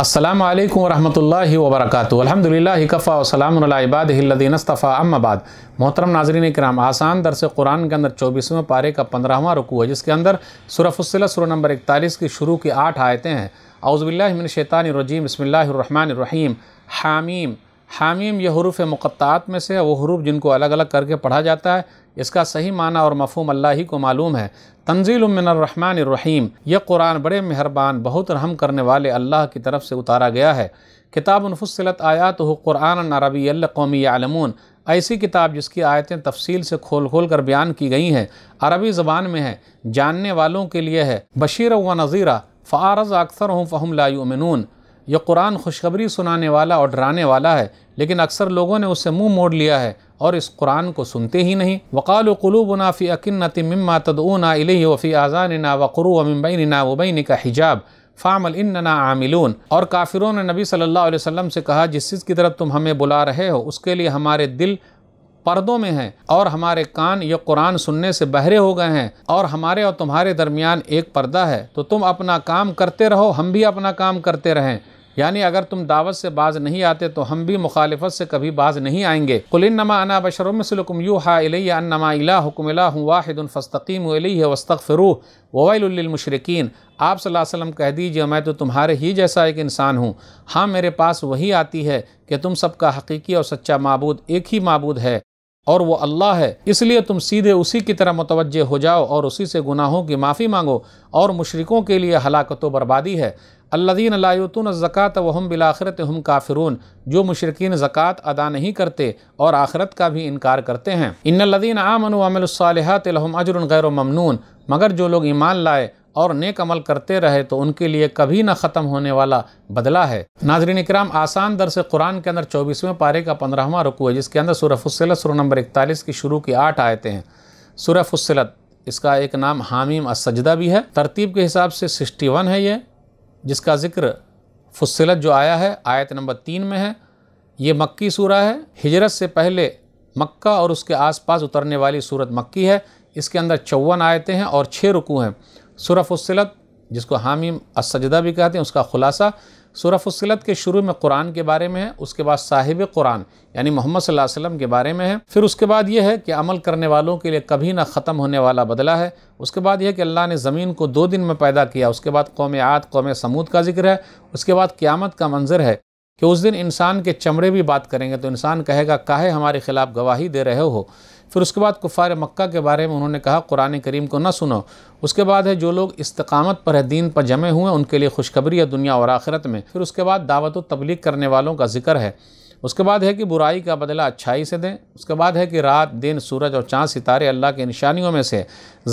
असलम वरहमल वबरक अलहमदिल्ला कफ़ा वसलामबादीनस्तफ़ा अम्माबाद मोहतरम नाजरीन कराम आसान दरस कुरान के अंदर चौबीसवें पारे का पंद्रहवां रुकू है जिसके अंदर सुरफुसिला सुर नंबर इकतालीस की शुरू की आठ आयतें हैं अउज़बिल्लिमिनशैतानरजीम बसमीम हामीम हामीम यह हरूफ मुक़त्त में से वो हरूफ जिनको अलग अलग करके पढ़ा जाता है इसका सही माना और मफहम अल्लाह ही को मालूम है तंजील रहीम यह कुरान बड़े मेहरबान बहुत रहम करने वाले अल्लाह की तरफ से उतारा गया है किताब उनफसलत आया हो कुरान अरबी कौमी आलमून ऐसी किताब जिसकी आयतें तफसील से खोल खोल कर बयान की गई हैं अरबी ज़बान में है जानने वालों के लिए है बशीर व नज़ीरा फ़ारज़ अक्सर हूँ फ़हम लायुमिन यह कुरान खुशखबरी सुनाने वाला और डराने वाला है लेकिन अक्सर लोगों ने उससे मुंह मोड़ लिया है और इस कुरान को सुनते ही नहीं वक़ाल क़लूब नाफ़ी अकिन्नत मम्मा तदऊना इलही वफ़ी आज़ान ना वक़रू वमिन ना वबैन का हिजाब फ़ामल ना आमिलून और काफिरों ने नबी सल्लल्लाहु अलैहि वसल्लम से कहा जिस चीज़ की तरफ तुम हमें बुला रहे हो उसके लिए हमारे दिल पर्दों में हैं और हमारे कान ये कुरान सुनने से बहरे हो गए हैं और हमारे और तुम्हारे दरमियान एक पर्दा है तो तुम अपना काम करते रहो हम भी अपना काम करते रहें यानी अगर तुम दावत से बाज नहीं आते तो हम भी मुखालफत से कभी बाज नहीं आएंगे कुलिनमा अना बशरमसलकुम यू हानमा इला हुकुमला वाहिदफ़स्तकीम वस्तफ़रू ववैलमशरकिन आप वसल्लम कह दीजिए मैं तो तुम्हारे ही जैसा एक इंसान हूँ हाँ मेरे पास वही आती है कि तुम सबका हकीकी और सच्चा मबूद एक ही मबूद है और वो अल्लाह है इसलिए तुम सीधे उसी की तरह मुतवजह हो जाओ और उसी से गुनाहों की माफ़ी मांगो और मशरकों के लिए हलाकत बर्बादी है अल्लादीन लायुतन ज़क़़त वहम आख़रत हम काफिरून जो मशरकिन ज़क़़त अदा नहीं करते और आखरत का भी इनकार करते हैं इन लदीन आमन अमलसालहत लहम अजर गैर ममनून मगर जो लोग ईमान लाए और नेक अमल करते रहे तो उनके लिए कभी ना ख़त्म होने वाला बदला है नाजरीन कराम आसान दर से कुरान के अंदर चौबीसवें पारे का पंद्रहवा रुकू है जिसके अंदर सूर्य फुसलत सुर नंबर इकतालीस की शुरू की आठ आयतें हैं सूर्य फुसलत इसका एक नाम हामीम असजदा भी है तरतीब के हिसाब से सिक्सटी वन है ये जिसका ज़िक्र फुसलत जो आया है आयत नंबर तीन में है ये मक्की सूरा है हिजरत से पहले मक्का और उसके आसपास उतरने वाली सूरत मक्की है इसके अंदर चौवन आयतें हैं और छः रुकू हैं सुरफ़ुसलत जिसको हामिम असजदा भी कहते हैं उसका ख़ुलासा सुरफ़ुसलत के शुरू में कुरान के बारे में है उसके बाद साहिब कुरान यानी मोहम्मद वसल्लम के बारे में है फिर उसके बाद यह है कि अमल करने वालों के लिए कभी ना ख़त्म होने वाला बदला है उसके बाद यह कि अल्लाह ने ज़मीन को दो दिन में पैदा किया उसके बाद कौम आत कौम समूद का जिक्र है उसके बाद क़्यामत का मंजर है कि उस दिन इंसान के चमड़े भी बात करेंगे तो इंसान कहेगा काहे हमारे ख़िलाफ़ गवाही दे रहे हो फिर उसके बाद कुफ़ार मक्का के बारे में उन्होंने कहा कुरान करीम को ना सुनो उसके बाद है जो लोग इस्तकामत पर है दीन पर जमे हुए हैं उनके लिए खुशखबरी है दुनिया और आखिरत में फिर उसके बाद दावत तबलीग करने वालों का जिक्र है उसके बाद है कि बुराई का बदला अच्छाई से दें उसके बाद है कि रात दिन सूरज और चाँद सितारे अल्लाह के निशानियों में से है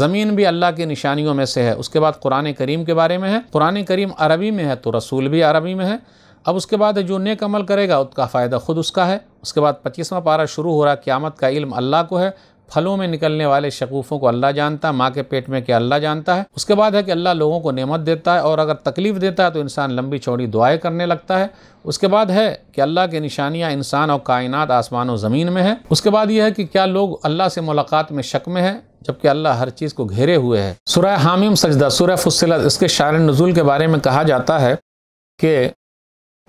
ज़मीन भी अल्लाह की निशानियों में से है उसके बाद कुरान करीम के बारे में है कुरान करीम अरबी में है तो रसूल भी अरबी में है अब उसके बाद जो नेक अमल करेगा उसका फ़ायदा ख़ुद उसका है उसके बाद पच्चीसवा पारा शुरू हो रहा क़्यामत का इल्म अल्लाह को है फलों में निकलने वाले शकूफ़ों को अल्लाह जानता है माँ के पेट में क्या अल्लाह जानता है उसके बाद है कि अल्लाह लोगों को नेमत देता है और अगर तकलीफ़ देता है तो इंसान लंबी चौड़ी दुआएं करने लगता है उसके बाद है कि अल्लाह की निशानियाँ इंसान और कायनात आसमान और ज़मीन में है उसके बाद यह है कि क्या लोग अल्लाह से मुलाकात में शक में है जबकि अल्लाह हर चीज़ को घेरे हुए है सुरह हामिम सजदा सुरह फुसलत इसके शायर नज़ुल के बारे में कहा जाता है कि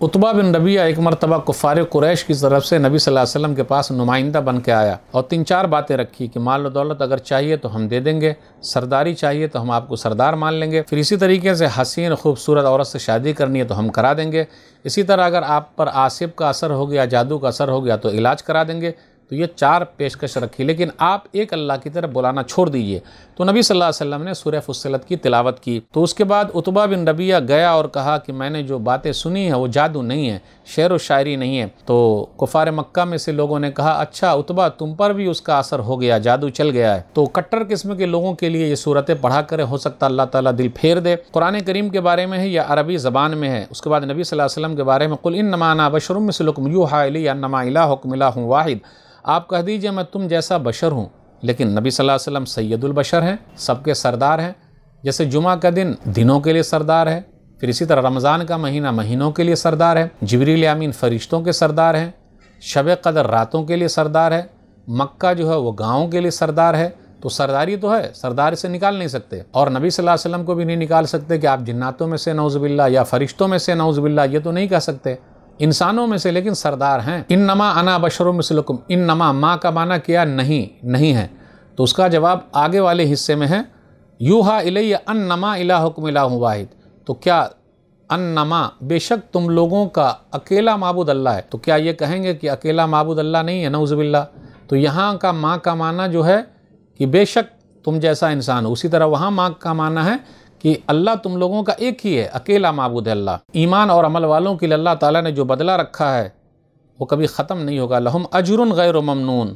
उतबा बिन रबिया एक मरतबा कुफार कुरैश की तरफ से नबी सल्लल्लाहु अलैहि वसल्लम के पास नुमाइंदा बन के आया और तीन चार बातें रखी कि माल दौलत अगर चाहिए तो हम दे देंगे सरदारी चाहिए तो हम आपको सरदार मान लेंगे फिर इसी तरीके से हसीन खूबसूरत औरत से शादी करनी है तो हम करा देंगे इसी तरह अगर आप पर आसिब का असर हो गया जादू का असर हो गया तो इलाज करा देंगे तो ये चार पेशकश रखी लेकिन आप एक अल्लाह की तरफ बुलाना छोड़ दीजिए तो नबी सल्लल्लाहु अलैहि वसल्लम ने सूर्य फुसलत की तिलावत की तो उसके बाद उतबा बिन रबिया गया और कहा कि मैंने जो बातें सुनी हैं वो जादू नहीं है शेर व शायरी नहीं है तो कुफार मक्का में से लोगों ने कहा अच्छा उतबा तुम पर भी उसका असर हो गया जादू चल गया है तो कट्टर किस्म के लोगों के लिए ये सूरतें पढ़ा कर हो सकता अल्लाह ताला दिल फेर दे कुरान करीम के बारे में है या अरबी ज़बान में है उसके बाद नबी वसल्लम के बारे में कुल इन नमाना बशरुम सलकम हाली या नमा हुक्मिला हूँ वाहिद आप कह दीजिए मैं तुम जैसा बशर हूँ लेकिन नबी सल्लल्लाहु अलैहि वसल्लम सैदुल बशर हैं सबके सरदार हैं जैसे जुमा का दिन दिनों के लिए सरदार है फिर इसी तरह रमज़ान का महीना महीनों के लिए सरदार है जबरील अमीन फ़रिश्तों के सरदार हैं शब कदर रातों के लिए सरदार है मक्का जो है वो गाँव के लिए सरदार है तो सरदारी तो है सरदार से निकाल नहीं सकते और नबी सल्लल्लाहु अलैहि वसल्लम को भी नहीं निकाल सकते कि आप जन्नातों में से नौजबिल्ला या फरिश्तों में से नौजबिल्ला ये तो नहीं कह सकते इंसानों में से लेकिन सरदार हैं इन नमा अना में मिसलकुम इन नमा माँ का माना किया नहीं नहीं है तो उसका जवाब आगे वाले हिस्से में है यू हा इले अन नमा इलाकुम इला वाहिद तो क्या अन नमा बेशक तुम लोगों का अकेला मबूद अल्लाह है तो क्या ये कहेंगे कि अकेला मबूद अल्लाह नहीं है नौज़बिल्ला तो यहाँ का माँ का माना जो है कि बेशक तुम जैसा इंसान हो उसी तरह वहाँ माँ का माना है कि अल्लाह तुम लोगों का एक ही है अकेला मबूद है अल्लाह ईमान और अमल वालों के लिए अल्लाह ताला ने जो बदला रखा है वो कभी ख़त्म नहीं होगा लहम अजरन गैर ममनून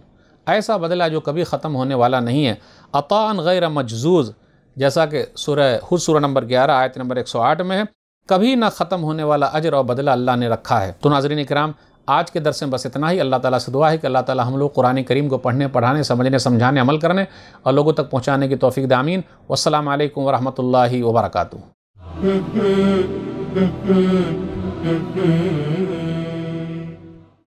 ऐसा बदला जो कभी ख़त्म होने वाला नहीं है अतान गैर मजजूज़ जैसा कि सुरह हुद सूर नंबर ग्यारह आयत नंबर एक सौ आठ में है कभी ना ख़त्म होने वाला अजर और बदला अल्लाह ने रखा है तो नाजरीन कराम आज के दर्शन बस इतना ही अल्लाह ताला से दुआ है कि अल्लाह ताला हम लोग कुरान करीम को पढ़ने पढ़ाने समझने समझाने अमल करने और लोगों तक पहुँचाने की तोफ़ी दामीन वालकम वरहमल वर्का